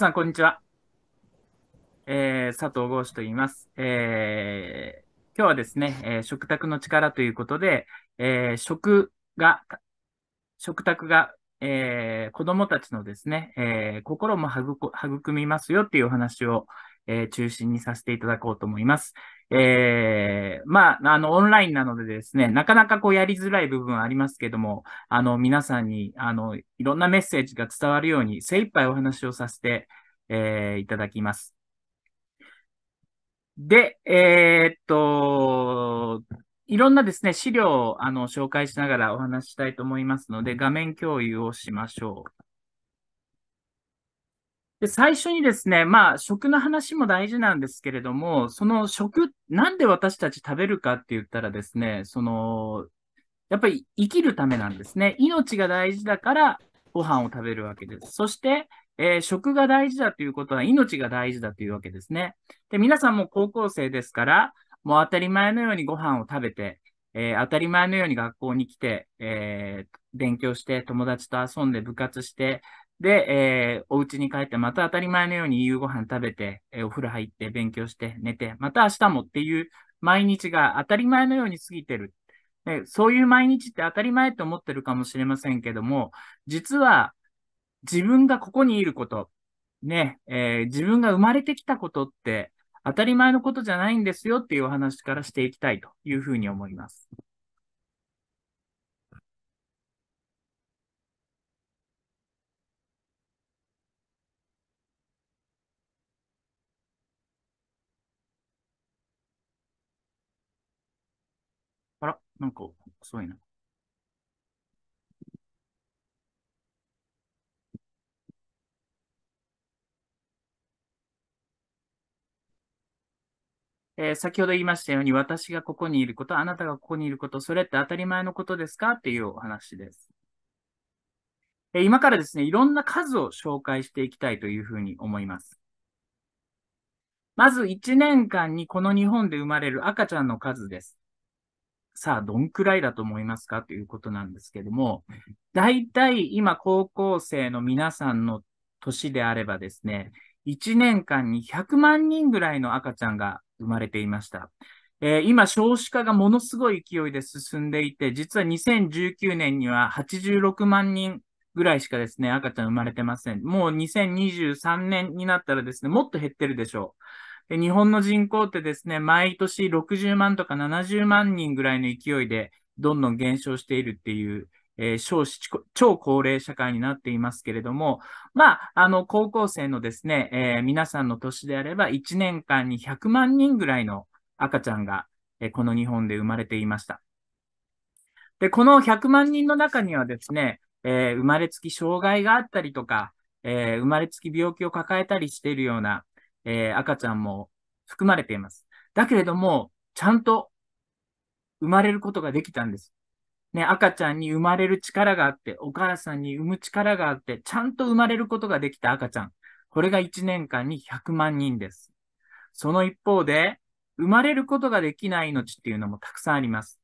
さん、こんにちは。えー、佐藤剛志と言います。えー、今日はですね、えー、食卓の力ということで、え食が、食卓が、え子供たちのですね、え心も育みますよっていうお話を、えー、中心にさせていただこうと思います。えー、まあ、あの、オンラインなのでですね、なかなかこうやりづらい部分はありますけども、あの、皆さんに、あの、いろんなメッセージが伝わるように、精一杯お話をさせて、えー、いただきます。で、えー、っと、いろんなですね、資料をあの紹介しながらお話したいと思いますので、画面共有をしましょう。で、最初にですね、まあ、食の話も大事なんですけれども、その食、なんで私たち食べるかって言ったらですね、その、やっぱり生きるためなんですね。命が大事だからご飯を食べるわけです。そして、えー、食が大事だということは命が大事だというわけですね。で、皆さんも高校生ですから、もう当たり前のようにご飯を食べて、えー、当たり前のように学校に来て、えー、勉強して、友達と遊んで、部活して、で、えー、お家に帰って、また当たり前のように夕ご飯食べて、えー、お風呂入って、勉強して、寝て、また明日もっていう毎日が当たり前のように過ぎてる。ね、そういう毎日って当たり前って思ってるかもしれませんけども、実は自分がここにいること、ね、えー、自分が生まれてきたことって当たり前のことじゃないんですよっていうお話からしていきたいというふうに思います。なんか、すごいな。えー、先ほど言いましたように、私がここにいること、あなたがここにいること、それって当たり前のことですかっていうお話です。えー、今からですね、いろんな数を紹介していきたいというふうに思います。まず1年間にこの日本で生まれる赤ちゃんの数です。さあ、どんくらいだと思いますかということなんですけども、大体今、高校生の皆さんの年であればですね、1年間に100万人ぐらいの赤ちゃんが生まれていました。えー、今、少子化がものすごい勢いで進んでいて、実は2019年には86万人ぐらいしかですね、赤ちゃん生まれてません。もう2023年になったらですね、もっと減ってるでしょう。日本の人口ってですね、毎年60万とか70万人ぐらいの勢いでどんどん減少しているっていう、えー、少子、超高齢社会になっていますけれども、まあ、あの、高校生のですね、えー、皆さんの年であれば1年間に100万人ぐらいの赤ちゃんが、えー、この日本で生まれていました。で、この100万人の中にはですね、え生まれつき障害があったりとか、え生まれつき病気を抱えたりしているような、えー、赤ちゃんも含まれています。だけれども、ちゃんと生まれることができたんです。ね、赤ちゃんに生まれる力があって、お母さんに産む力があって、ちゃんと生まれることができた赤ちゃん。これが1年間に100万人です。その一方で、生まれることができない命っていうのもたくさんあります。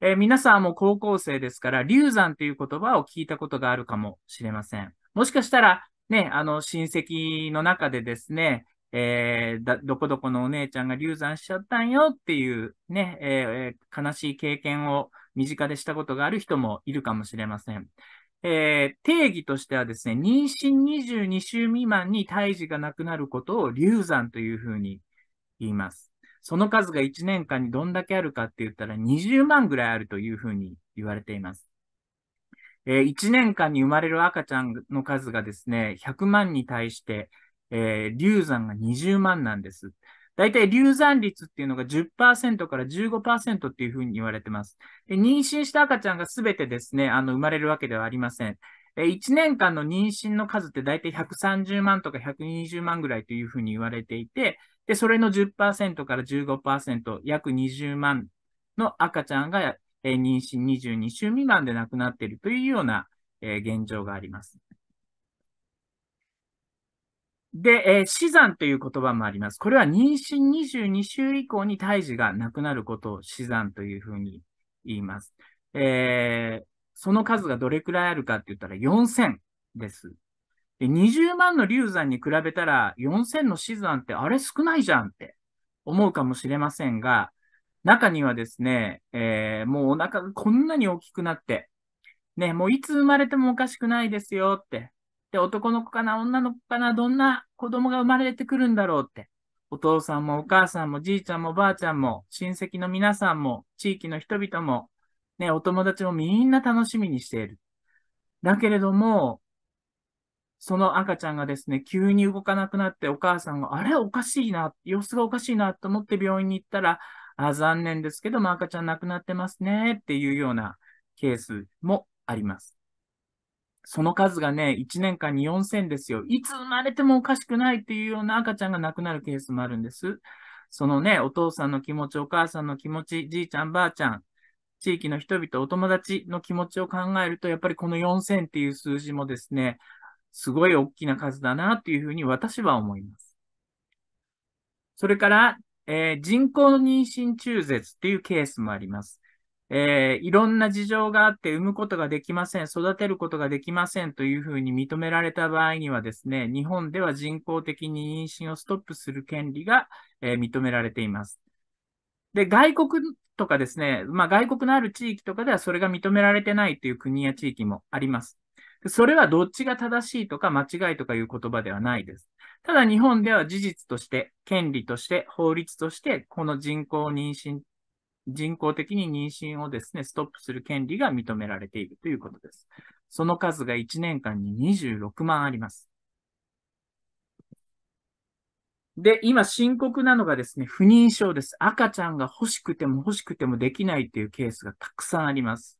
えー、皆さんも高校生ですから、流産という言葉を聞いたことがあるかもしれません。もしかしたら、ね、あの、親戚の中でですね、えー、どこどこのお姉ちゃんが流産しちゃったんよっていうね、えー、悲しい経験を身近でしたことがある人もいるかもしれません。えー、定義としてはですね、妊娠22週未満に胎児がなくなることを流産というふうに言います。その数が1年間にどんだけあるかって言ったら20万ぐらいあるというふうに言われています。えー、1年間に生まれる赤ちゃんの数がですね、100万に対して、えー、流産が20万なんです。大体流産率っていうのが10%から15%っていうふうに言われてます。で妊娠した赤ちゃんがすべてですね、あの、生まれるわけではありません。1年間の妊娠の数って大体130万とか120万ぐらいというふうに言われていて、で、それの10%から15%、約20万の赤ちゃんがえー、妊娠22週未満で亡くなっているというような、えー、現状があります。で、えー、死産という言葉もあります。これは妊娠22週以降に胎児が亡くなることを死産というふうに言います。えー、その数がどれくらいあるかって言ったら4000です。で20万の流産に比べたら4000の死産ってあれ少ないじゃんって思うかもしれませんが、中にはですね、えー、もうお腹がこんなに大きくなって、ね、もういつ生まれてもおかしくないですよって。で、男の子かな、女の子かな、どんな子供が生まれてくるんだろうって。お父さんもお母さんもじいちゃんもばあちゃんも親戚の皆さんも地域の人々もね、お友達もみんな楽しみにしている。だけれども、その赤ちゃんがですね、急に動かなくなってお母さんが、あれおかしいな、様子がおかしいなと思って病院に行ったら、あ残念ですけども赤ちゃん亡くなってますねっていうようなケースもあります。その数がね、1年間に4000ですよ。いつ生まれてもおかしくないっていうような赤ちゃんが亡くなるケースもあるんです。そのね、お父さんの気持ち、お母さんの気持ち、じいちゃん、ばあちゃん、地域の人々、お友達の気持ちを考えると、やっぱりこの4000っていう数字もですね、すごい大きな数だなっていうふうに私は思います。それから、えー、人工妊娠中絶っていうケースもあります。えー、いろんな事情があって産むことができません、育てることができませんというふうに認められた場合にはですね、日本では人工的に妊娠をストップする権利が、えー、認められています。で、外国とかですね、まあ、外国のある地域とかではそれが認められてないという国や地域もあります。それはどっちが正しいとか間違いとかいう言葉ではないです。ただ日本では事実として、権利として、法律として、この人工妊娠、人工的に妊娠をですね、ストップする権利が認められているということです。その数が1年間に26万あります。で、今深刻なのがですね、不妊症です。赤ちゃんが欲しくても欲しくてもできないっていうケースがたくさんあります。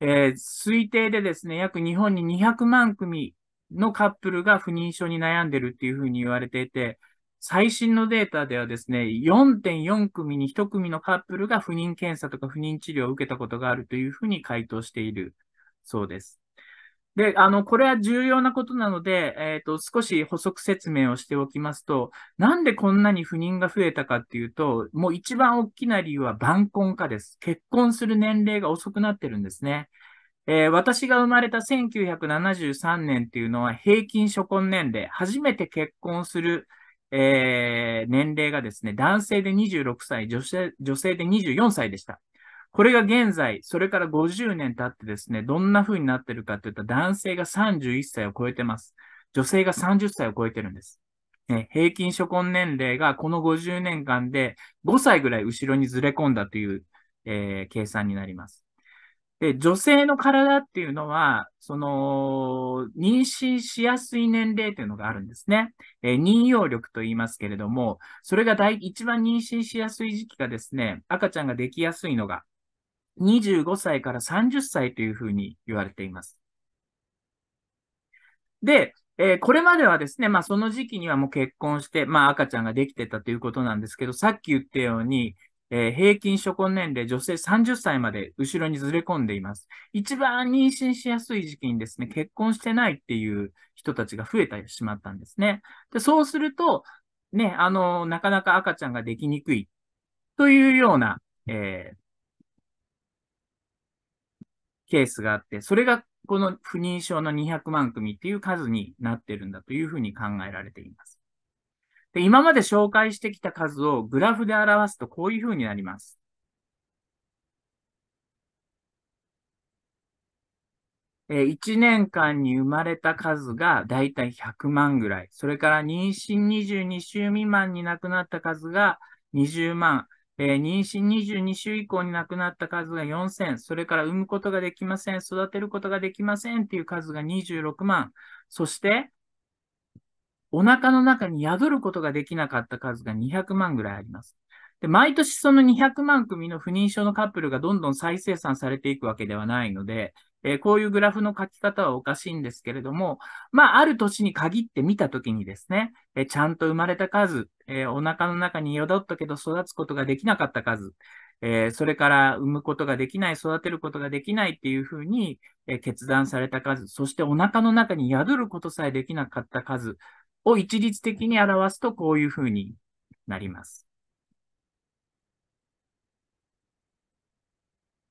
えー、推定でですね、約日本に200万組のカップルが不妊症に悩んでるっていうふうに言われていて、最新のデータではですね、4.4組に1組のカップルが不妊検査とか不妊治療を受けたことがあるというふうに回答しているそうです。で、あの、これは重要なことなので、えっ、ー、と、少し補足説明をしておきますと、なんでこんなに不妊が増えたかっていうと、もう一番大きな理由は晩婚化です。結婚する年齢が遅くなってるんですね。えー、私が生まれた1973年っていうのは平均初婚年齢、初めて結婚する、えー、年齢がですね、男性で26歳女性、女性で24歳でした。これが現在、それから50年経ってですね、どんな風になってるかというと、男性が31歳を超えてます。女性が30歳を超えてるんです。ね、平均初婚年齢がこの50年間で5歳ぐらい後ろにずれ込んだという、えー、計算になります。で、女性の体っていうのは、その、妊娠しやすい年齢っていうのがあるんですね。えー、妊用力と言いますけれども、それが大、一番妊娠しやすい時期がですね、赤ちゃんができやすいのが、25歳から30歳というふうに言われています。で、えー、これまではですね、まあその時期にはもう結婚して、まあ赤ちゃんができてたということなんですけど、さっき言ったように、えー、平均初婚年齢、女性30歳まで後ろにずれ込んでいます。一番妊娠しやすい時期にですね、結婚してないっていう人たちが増えてしまったんですね。でそうすると、ね、あの、なかなか赤ちゃんができにくいというような、えー、ケースがあって、それがこの不妊症の200万組っていう数になってるんだというふうに考えられています。で今まで紹介してきた数をグラフで表すとこういうふうになります。え1年間に生まれた数がだいたい100万ぐらい。それから妊娠22週未満に亡くなった数が20万。えー、妊娠22週以降に亡くなった数が4000。それから産むことができません。育てることができませんっていう数が26万。そして、お腹の中に宿ることができなかった数が200万ぐらいあります。で、毎年その200万組の不妊症のカップルがどんどん再生産されていくわけではないので、えー、こういうグラフの書き方はおかしいんですけれども、まあ、ある年に限って見たときにですね、えー、ちゃんと生まれた数、えー、お腹の中に宿ったけど育つことができなかった数、えそれから産むことができない、育てることができないっていうふうに、え決断された数、そしてお腹の中に宿ることさえできなかった数、を一律的に表すとこういうふうになります。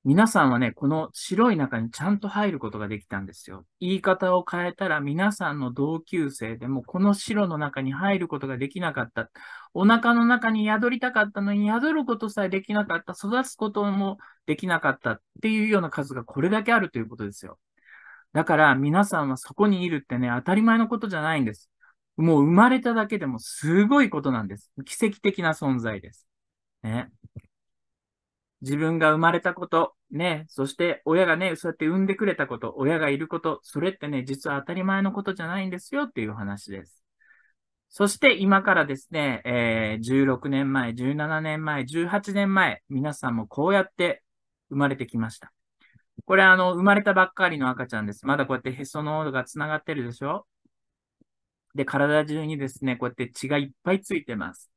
皆さんはね、この白い中にちゃんと入ることができたんですよ。言い方を変えたら皆さんの同級生でもこの白の中に入ることができなかった。お腹の中に宿りたかったのに宿ることさえできなかった。育つこともできなかったっていうような数がこれだけあるということですよ。だから皆さんはそこにいるってね、当たり前のことじゃないんです。もう生まれただけでもすごいことなんです。奇跡的な存在です。ね。自分が生まれたこと、ね、そして親がね、そうやって産んでくれたこと、親がいること、それってね、実は当たり前のことじゃないんですよっていう話です。そして今からですね、えー、16年前、17年前、18年前、皆さんもこうやって生まれてきました。これあの、生まれたばっかりの赤ちゃんです。まだこうやってへその度が繋がってるでしょで、体中にですね、こうやって血がいっぱいついてます。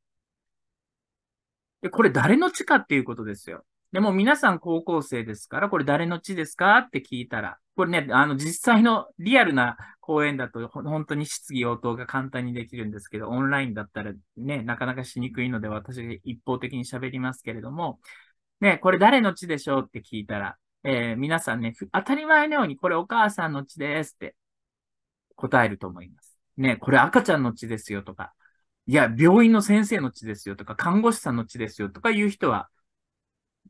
で、これ誰の血かっていうことですよ。でも皆さん高校生ですから、これ誰の血ですかって聞いたら、これね、あの実際のリアルな講演だと本当に質疑応答が簡単にできるんですけど、オンラインだったらね、なかなかしにくいので私が一方的に喋りますけれども、ね、これ誰の血でしょうって聞いたら、えー、皆さんね、当たり前のようにこれお母さんの血ですって答えると思います。ね、これ赤ちゃんの血ですよとか、いや、病院の先生の血ですよとか、看護師さんの血ですよとかいう人は、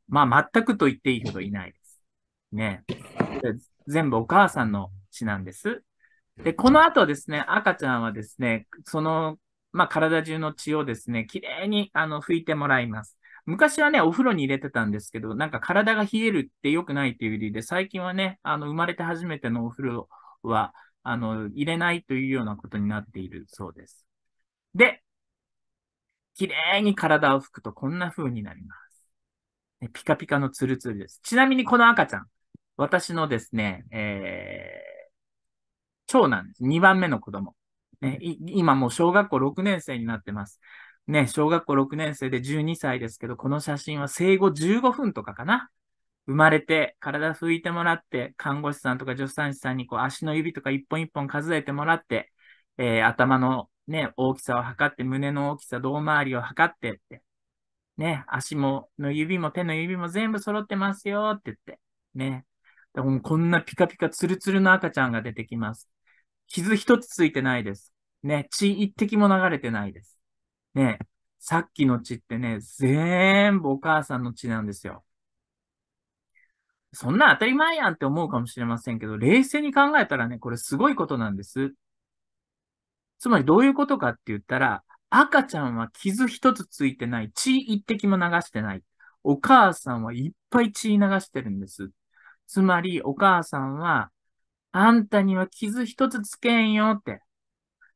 まあ、全くと言っていいほどいないです。ね。全部お母さんの血なんです。で、この後ですね、赤ちゃんはですね、その、まあ、体中の血をですね、きれいに、あの、拭いてもらいます。昔はね、お風呂に入れてたんですけど、なんか体が冷えるって良くないっていう理由で、最近はね、あの、生まれて初めてのお風呂は、あの、入れないというようなことになっているそうです。で、綺麗に体を拭くとこんな風になります。ピカピカのツルツルです。ちなみにこの赤ちゃん、私のですね、えー、長男です。2番目の子供。ね、今もう小学校6年生になってます。ね、小学校6年生で12歳ですけど、この写真は生後15分とかかな。生まれて、体拭いてもらって、看護師さんとか助産師さんにこう足の指とか一本一本数えてもらって、えー、頭のね、大きさを測って、胸の大きさ、胴回りを測ってって、ね、足も、の指も手の指も全部揃ってますよって言って、ね。でもこんなピカピカツルツルの赤ちゃんが出てきます。傷一つついてないです。ね、血一滴も流れてないです。ね、さっきの血ってね、全部お母さんの血なんですよ。そんな当たり前やんって思うかもしれませんけど、冷静に考えたらね、これすごいことなんです。つまりどういうことかって言ったら、赤ちゃんは傷一つついてない、血一滴も流してない。お母さんはいっぱい血流してるんです。つまり、お母さんは、あんたには傷一つつけんよって。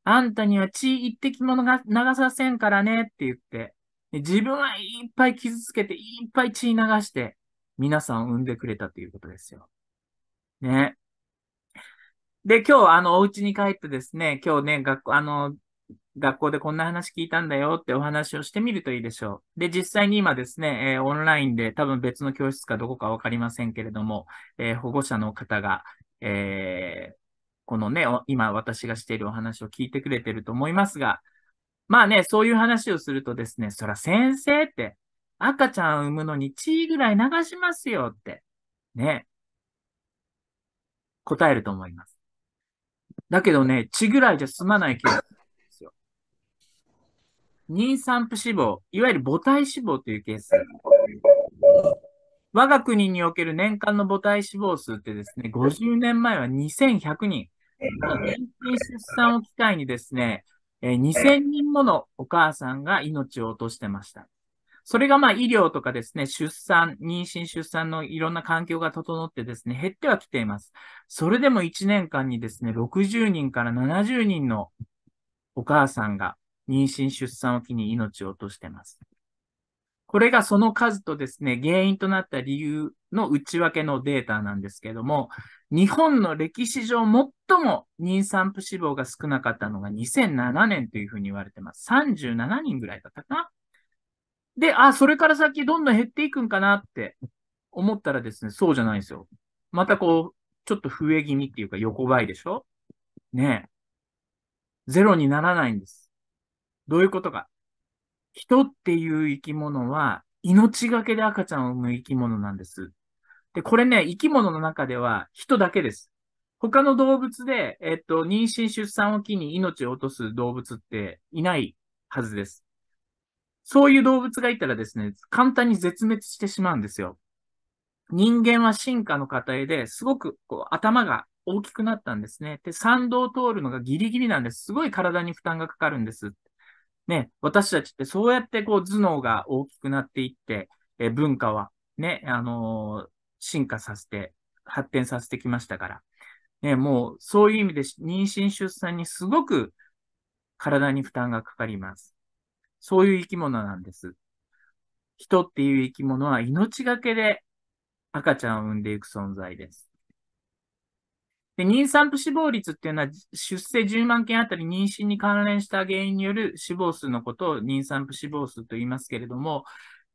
あんたには血一滴も流させんからねって言って。自分はいっぱい傷つけて、いっぱい血流して。皆さん産んでくれたということですよ。ね。で、今日、あの、お家に帰ってですね、今日ね、学校、あの、学校でこんな話聞いたんだよってお話をしてみるといいでしょう。で、実際に今ですね、えー、オンラインで多分別の教室かどこかわかりませんけれども、えー、保護者の方が、えー、このね、今私がしているお話を聞いてくれてると思いますが、まあね、そういう話をするとですね、そら先生って赤ちゃん産むのに血ぐらい流しますよって、ね、答えると思います。だけどね、血ぐらいじゃ済まない気がするんですよ。妊産婦死亡、いわゆる母体死亡というケース。我が国における年間の母体死亡数ってですね、50年前は2100人。妊娠出産を機会にですね、2000人ものお母さんが命を落としてました。それがまあ医療とかですね、出産、妊娠、出産のいろんな環境が整ってですね、減ってはきています。それでも1年間にですね、60人から70人のお母さんが妊娠、出産を機に命を落としています。これがその数とですね、原因となった理由の内訳のデータなんですけども、日本の歴史上最も妊産婦死亡が少なかったのが2007年というふうに言われてます。37人ぐらいだったかなで、あ、それから先どんどん減っていくんかなって思ったらですね、そうじゃないんですよ。またこう、ちょっと増え気味っていうか横ばいでしょねえ。ゼロにならないんです。どういうことか。人っていう生き物は命がけで赤ちゃんを産む生き物なんです。で、これね、生き物の中では人だけです。他の動物で、えっと、妊娠出産を機に命を落とす動物っていないはずです。そういう動物がいたらですね、簡単に絶滅してしまうんですよ。人間は進化の過程ですごくこう頭が大きくなったんですね。で、参道を通るのがギリギリなんです。すごい体に負担がかかるんです。ね、私たちってそうやってこう頭脳が大きくなっていって、え文化はね、あのー、進化させて、発展させてきましたから。ね、もうそういう意味で妊娠出産にすごく体に負担がかかります。そういう生き物なんです。人っていう生き物は命がけで赤ちゃんを産んでいく存在です。で、妊産婦死亡率っていうのは、出生10万件あたり妊娠に関連した原因による死亡数のことを妊産婦死亡数と言いますけれども、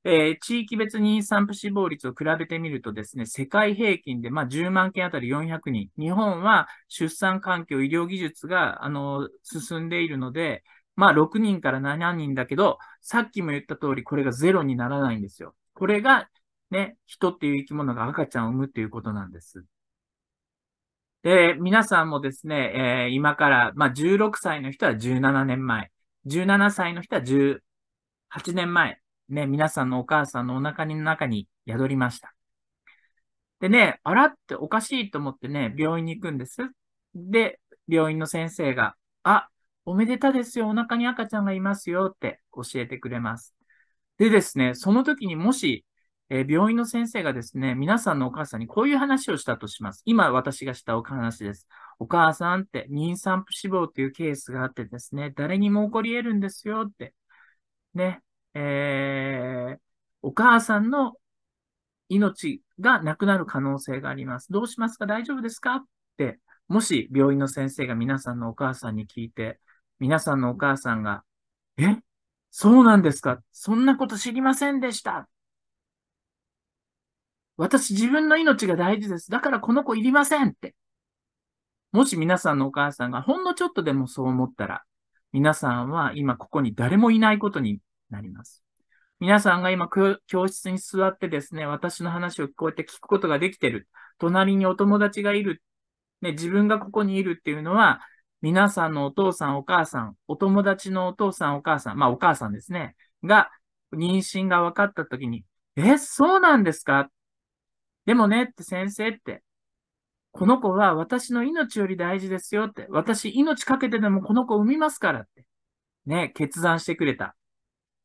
えー、地域別妊産婦死亡率を比べてみるとですね、世界平均で、まあ、10万件あたり400人。日本は出産環境、医療技術が、あの、進んでいるので、まあ6人から7人だけど、さっきも言った通り、これがゼロにならないんですよ。これが、ね、人っていう生き物が赤ちゃんを産むっていうことなんです。で、皆さんもですね、えー、今から、まあ16歳の人は17年前、17歳の人は18年前、ね、皆さんのお母さんのお腹の中に宿りました。でね、あらっておかしいと思ってね、病院に行くんです。で、病院の先生が、あ、おめでたですよ、お腹に赤ちゃんがいますよって教えてくれます。でですね、その時にもし、えー、病院の先生がですね、皆さんのお母さんにこういう話をしたとします。今私がしたお話です。お母さんって妊産婦死亡というケースがあってですね、誰にも起こり得るんですよって。ね、えー、お母さんの命がなくなる可能性があります。どうしますか大丈夫ですかって、もし病院の先生が皆さんのお母さんに聞いて、皆さんのお母さんが、えそうなんですかそんなこと知りませんでした私自分の命が大事です。だからこの子いりませんって。もし皆さんのお母さんがほんのちょっとでもそう思ったら、皆さんは今ここに誰もいないことになります。皆さんが今教室に座ってですね、私の話をこうやって聞くことができてる。隣にお友達がいる。ね、自分がここにいるっていうのは、皆さんのお父さん、お母さん、お友達のお父さん、お母さん、まあお母さんですね、が、妊娠が分かったときに、え、そうなんですかでもねって先生って、この子は私の命より大事ですよって、私命かけてでもこの子を産みますからって、ね、決断してくれた。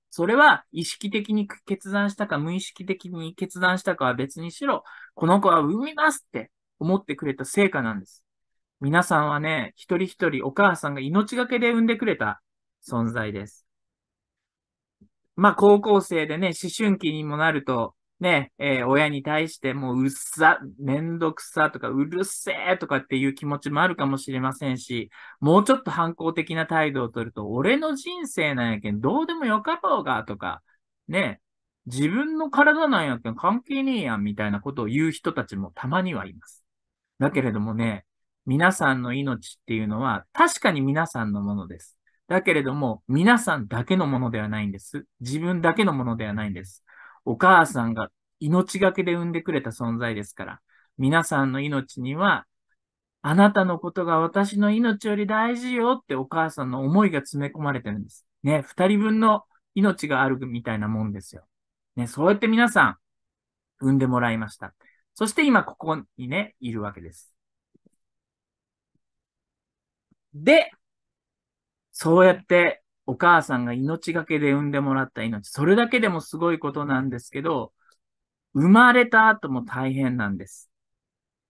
それは意識的に決断したか無意識的に決断したかは別にしろ、この子は産みますって思ってくれた成果なんです。皆さんはね、一人一人お母さんが命がけで産んでくれた存在です。まあ、高校生でね、思春期にもなると、ね、えー、親に対してもううっさ、めんどくさとか、うるせえとかっていう気持ちもあるかもしれませんし、もうちょっと反抗的な態度をとると、俺の人生なんやけん、どうでもよかろうが、とか、ね、自分の体なんやけん関係ねえやん、みたいなことを言う人たちもたまにはいます。だけれどもね、皆さんの命っていうのは確かに皆さんのものです。だけれども、皆さんだけのものではないんです。自分だけのものではないんです。お母さんが命がけで産んでくれた存在ですから、皆さんの命には、あなたのことが私の命より大事よってお母さんの思いが詰め込まれてるんです。ね、二人分の命があるみたいなもんですよ。ね、そうやって皆さん、産んでもらいました。そして今ここにね、いるわけです。で、そうやってお母さんが命がけで産んでもらった命、それだけでもすごいことなんですけど、生まれた後も大変なんです。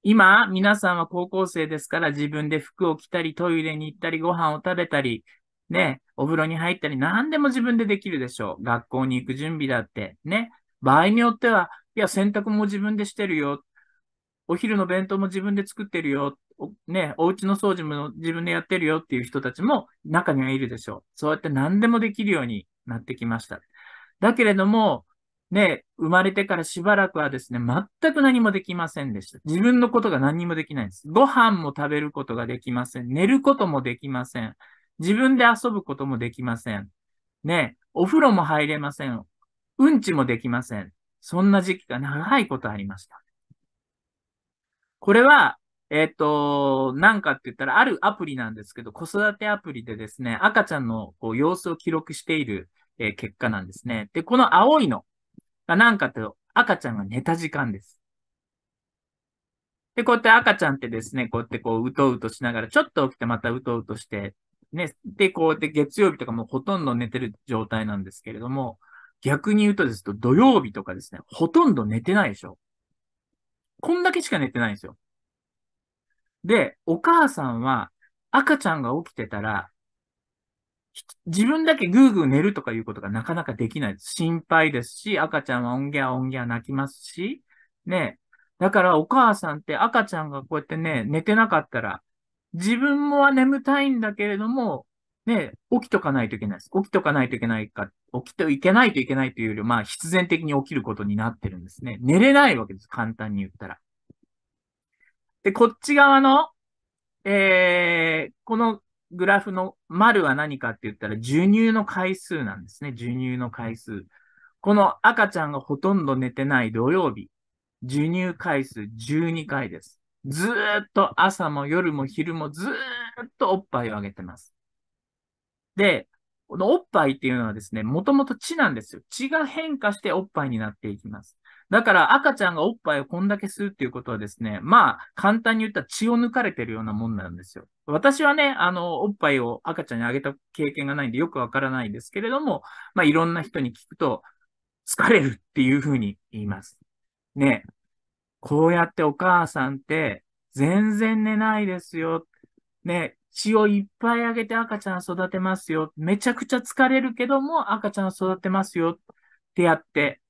今、皆さんは高校生ですから自分で服を着たり、トイレに行ったり、ご飯を食べたり、ね、お風呂に入ったり、何でも自分でできるでしょう。学校に行く準備だって、ね。場合によっては、いや、洗濯も自分でしてるよ。お昼の弁当も自分で作ってるよ。ね、お家の掃除も自分でやってるよっていう人たちも中にはいるでしょう。そうやって何でもできるようになってきました。だけれども、ね、生まれてからしばらくはですね、全く何もできませんでした。自分のことが何もできないんです。ご飯も食べることができません。寝ることもできません。自分で遊ぶこともできません。ね、お風呂も入れません。うんちもできません。そんな時期が長いことありました。これはえっ、ー、と、なんかって言ったら、あるアプリなんですけど、子育てアプリでですね、赤ちゃんのこう様子を記録している、えー、結果なんですね。で、この青いのがなんかと、赤ちゃんが寝た時間です。で、こうやって赤ちゃんってですね、こうやってこう、うとうとしながら、ちょっと起きてまたうとうとして、ね、で、こうやって月曜日とかもほとんど寝てる状態なんですけれども、逆に言うとですと、土曜日とかですね、ほとんど寝てないでしょ。こんだけしか寝てないんですよ。で、お母さんは赤ちゃんが起きてたら、自分だけグーグー寝るとかいうことがなかなかできないです。心配ですし、赤ちゃんはおんぎゃおんぎゃ泣きますし、ね。だからお母さんって赤ちゃんがこうやってね、寝てなかったら、自分もは眠たいんだけれども、ね、起きとかないといけないです。起きとかないといけないか、起きていけないといけないというより、まあ必然的に起きることになってるんですね。寝れないわけです。簡単に言ったら。で、こっち側の、えー、このグラフの丸は何かって言ったら、授乳の回数なんですね。授乳の回数。この赤ちゃんがほとんど寝てない土曜日、授乳回数12回です。ずーっと朝も夜も昼もずーっとおっぱいをあげてます。で、このおっぱいっていうのはですね、もともと血なんですよ。血が変化しておっぱいになっていきます。だから赤ちゃんがおっぱいをこんだけ吸うっていうことはですね、まあ、簡単に言ったら血を抜かれてるようなもんなんですよ。私はね、あの、おっぱいを赤ちゃんにあげた経験がないんでよくわからないですけれども、まあ、いろんな人に聞くと、疲れるっていうふうに言います。ね、こうやってお母さんって全然寝ないですよ。ね、血をいっぱいあげて赤ちゃん育てますよ。めちゃくちゃ疲れるけども赤ちゃん育てますよってやって、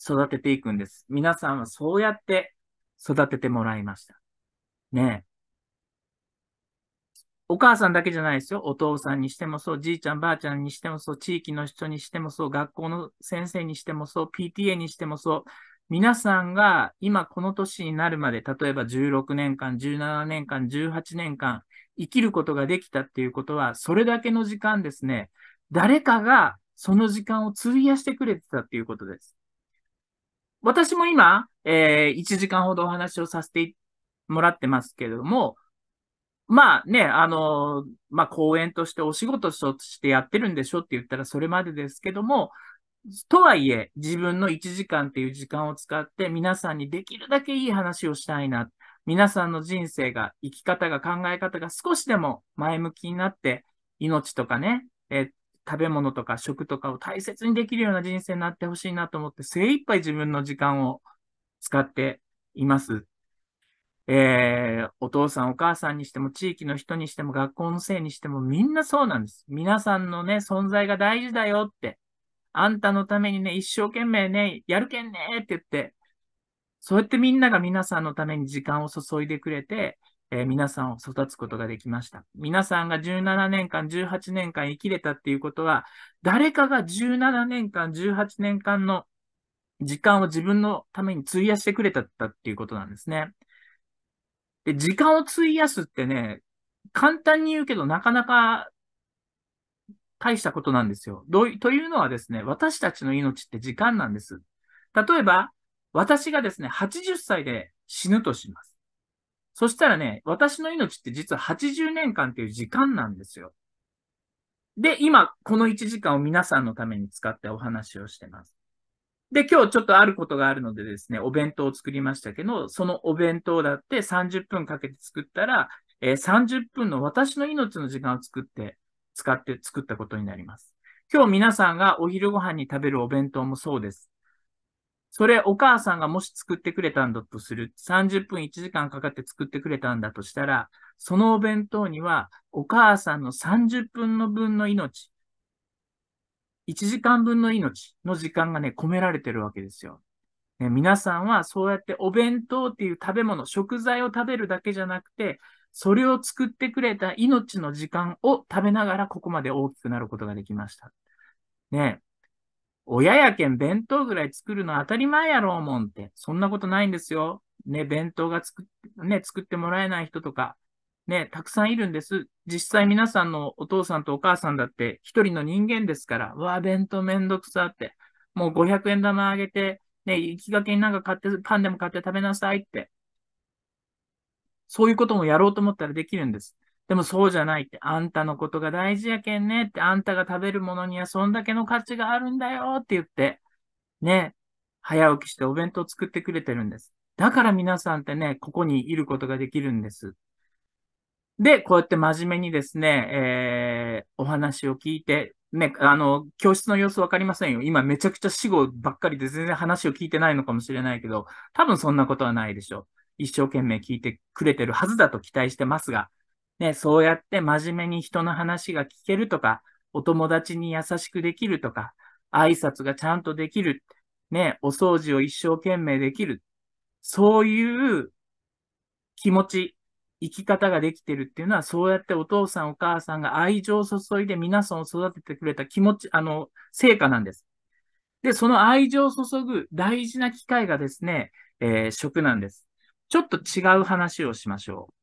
育てていくんです。皆さんはそうやって育ててもらいました。ねえ。お母さんだけじゃないですよ。お父さんにしてもそう、じいちゃん、ばあちゃんにしてもそう、地域の人にしてもそう、学校の先生にしてもそう、PTA にしてもそう。皆さんが今この年になるまで、例えば16年間、17年間、18年間、生きることができたっていうことは、それだけの時間ですね、誰かがその時間を費やしてくれてたっていうことです。私も今、えー、1時間ほどお話をさせてもらってますけれども、まあね、あのまあ講演としてお仕事としてやってるんでしょって言ったらそれまでですけども、とはいえ、自分の1時間っていう時間を使って皆さんにできるだけいい話をしたいな。皆さんの人生が、生き方が、考え方が少しでも前向きになって、命とかね、え食べ物とか食とかを大切にできるような人生になってほしいなと思って、精一杯自分の時間を使っています。えー、お父さんお母さんにしても、地域の人にしても、学校のせいにしても、みんなそうなんです。皆さんのね、存在が大事だよって、あんたのためにね、一生懸命ね、やるけんねって言って、そうやってみんなが皆さんのために時間を注いでくれて、えー、皆さんを育つことができました。皆さんが17年間、18年間生きれたっていうことは、誰かが17年間、18年間の時間を自分のために費やしてくれたっていうことなんですね。で、時間を費やすってね、簡単に言うけど、なかなか大したことなんですよ。どというのはですね、私たちの命って時間なんです。例えば、私がですね、80歳で死ぬとします。そしたらね、私の命って実は80年間っていう時間なんですよ。で、今、この1時間を皆さんのために使ってお話をしてます。で、今日ちょっとあることがあるのでですね、お弁当を作りましたけど、そのお弁当だって30分かけて作ったら、えー、30分の私の命の時間を作って、使って作ったことになります。今日皆さんがお昼ご飯に食べるお弁当もそうです。それお母さんがもし作ってくれたんだとする、30分1時間かかって作ってくれたんだとしたら、そのお弁当にはお母さんの30分の分の命、1時間分の命の時間がね、込められてるわけですよ。ね、皆さんはそうやってお弁当っていう食べ物、食材を食べるだけじゃなくて、それを作ってくれた命の時間を食べながらここまで大きくなることができました。ね、親やけん弁当ぐらい作るの当たり前やろうもんって、そんなことないんですよ。ね、弁当が作ね、作ってもらえない人とか、ね、たくさんいるんです。実際皆さんのお父さんとお母さんだって一人の人間ですから、わあ、弁当めんどくさって、もう500円玉あげて、ね、行きがけになんか買って、パンでも買って食べなさいって。そういうこともやろうと思ったらできるんです。でもそうじゃないって、あんたのことが大事やけんねって、あんたが食べるものにはそんだけの価値があるんだよって言って、ね、早起きしてお弁当作ってくれてるんです。だから皆さんってね、ここにいることができるんです。で、こうやって真面目にですね、えー、お話を聞いて、ね、あの、教室の様子わかりませんよ。今めちゃくちゃ死後ばっかりで全然話を聞いてないのかもしれないけど、多分そんなことはないでしょう。一生懸命聞いてくれてるはずだと期待してますが、ね、そうやって真面目に人の話が聞けるとか、お友達に優しくできるとか、挨拶がちゃんとできる、ね、お掃除を一生懸命できる。そういう気持ち、生き方ができてるっていうのは、そうやってお父さんお母さんが愛情を注いで皆さんを育ててくれた気持ち、あの、成果なんです。で、その愛情を注ぐ大事な機会がですね、えー、食なんです。ちょっと違う話をしましょう。